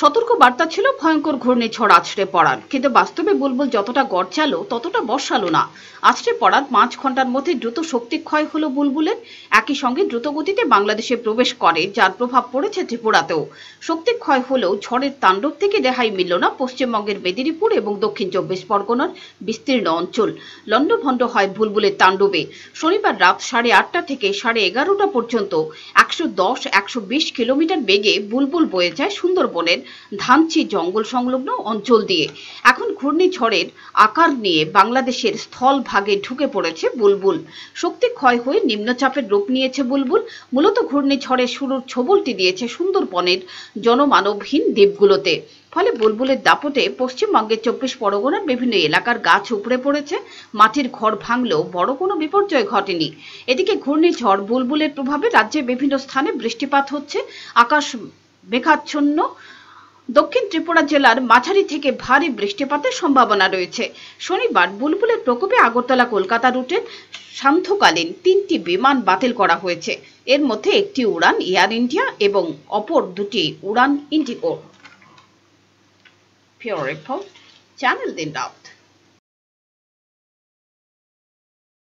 সতর্ক বার্তা ছিল ভয়ঙ্কর ঘূর্ণিঝড় আছড়ে পড়ার কিন্তু বাস্তবে বুলবুল যতটা গড়চালো ততটা বর্ষালো না আছড়ে পড়ার পাঁচ ঘন্টার মধ্যে দ্রুত শক্তি ক্ষয় হলো বুলবুলের একই সঙ্গে দ্রুতগতিতে বাংলাদেশে প্রবেশ করে যার প্রভাব পড়েছে ত্রিপুরাতেও শক্তি ক্ষয় হলেও ঝড়ের তাণ্ডব থেকে রেহাই মিলল না পশ্চিমবঙ্গের মেদিনীপুর এবং দক্ষিণ চব্বিশ পরগনার বিস্তীর্ণ অঞ্চল লণ্ডভণ্ড হয় বুলবুলের তাণ্ডবে শনিবার রাত সাড়ে আটটা থেকে সাড়ে এগারোটা পর্যন্ত একশো দশ একশো বিশ কিলোমিটার বেগে বুলবুল বয়ে যায় সুন্দরবনের ধানচি জঙ্গল সংলগ্ন অঞ্চল দিয়ে এখন ঘূর্ণিঝড়ের আকার নিয়ে বাংলাদেশের স্থল ভাগে ঢুকে পড়েছে বুলবুল শক্তি ক্ষয় হয়ে নিম্নচাপের রূপ নিয়েছে বুলবুল মূলত ঘূর্ণিঝড়ের শুরুর ছবলটি দিয়েছে সুন্দরবনের জনমানবহীন দ্বীপগুলোতে ফলে বুলবুলের দাপটে পশ্চিমবঙ্গের চব্বিশ পরগনার বিভিন্ন এলাকার গাছ উপড়ে পড়েছে মাটির ঘর ভাঙলেও বড় কোনো বিপর্যয় ঘটেনি এদিকে ঘূর্ণিঝড় বুলবুলের প্রভাবে রাজ্যের বিভিন্ন স্থানে বৃষ্টিপাত হচ্ছে আকাশ মেঘাচ্ছন্ন দক্ষিণ ত্রিপুরা জেলার মাঝারি থেকে ভারী বৃষ্টিপাতের সম্ভাবনা রয়েছে শনিবার বুলবুলের প্রকোপে আগরতলা কলকাতা রুটের সান্ধ্যকালীন তিনটি বিমান বাতিল করা হয়েছে এর মধ্যে একটি উড়ান এয়ার ইন্ডিয়া এবং অপর দুটি উড়ান ইন্ডিগো রিপোর্ট চ্যানেল দিন রাউথ